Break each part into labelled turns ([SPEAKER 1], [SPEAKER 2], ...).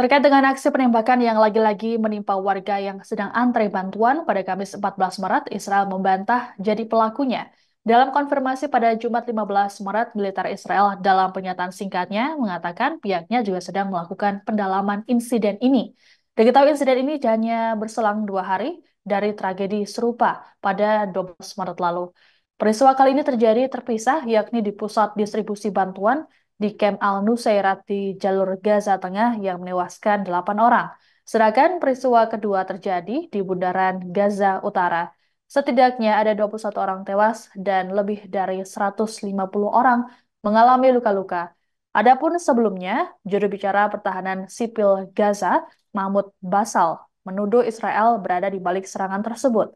[SPEAKER 1] Terkait dengan aksi penembakan yang lagi-lagi menimpa warga yang sedang antre bantuan pada Kamis 14 Maret, Israel membantah jadi pelakunya. Dalam konfirmasi pada Jumat 15 Maret, militer Israel dalam pernyataan singkatnya mengatakan pihaknya juga sedang melakukan pendalaman insiden ini. Diketahui insiden ini hanya berselang dua hari dari tragedi serupa pada 12 Maret lalu. Peristiwa kali ini terjadi terpisah, yakni di pusat distribusi bantuan di Camp Al-Nusairat di jalur Gaza Tengah yang menewaskan 8 orang. Sedangkan peristiwa kedua terjadi di bundaran Gaza Utara. Setidaknya ada 21 orang tewas dan lebih dari 150 orang mengalami luka-luka. Adapun sebelumnya, juru bicara pertahanan sipil Gaza, Mahmud Basal, menuduh Israel berada di balik serangan tersebut.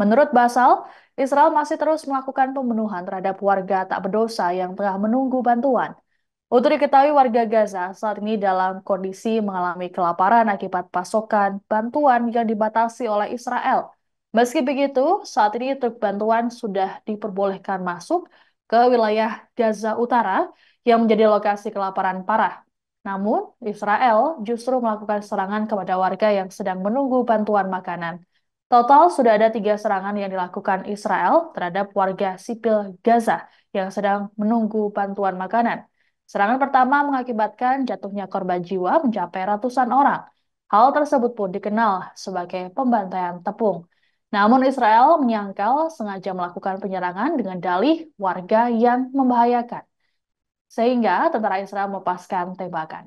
[SPEAKER 1] Menurut Basal, Israel masih terus melakukan pembunuhan terhadap warga tak berdosa yang tengah menunggu bantuan. Untuk diketahui warga Gaza saat ini dalam kondisi mengalami kelaparan akibat pasokan bantuan yang dibatasi oleh Israel. Meski begitu, saat ini truk bantuan sudah diperbolehkan masuk ke wilayah Gaza Utara yang menjadi lokasi kelaparan parah. Namun, Israel justru melakukan serangan kepada warga yang sedang menunggu bantuan makanan. Total sudah ada tiga serangan yang dilakukan Israel terhadap warga sipil Gaza yang sedang menunggu bantuan makanan. Serangan pertama mengakibatkan jatuhnya korban jiwa mencapai ratusan orang. Hal tersebut pun dikenal sebagai pembantaian tepung. Namun Israel menyangkal sengaja melakukan penyerangan dengan dalih warga yang membahayakan. Sehingga tentara Israel melepaskan tembakan.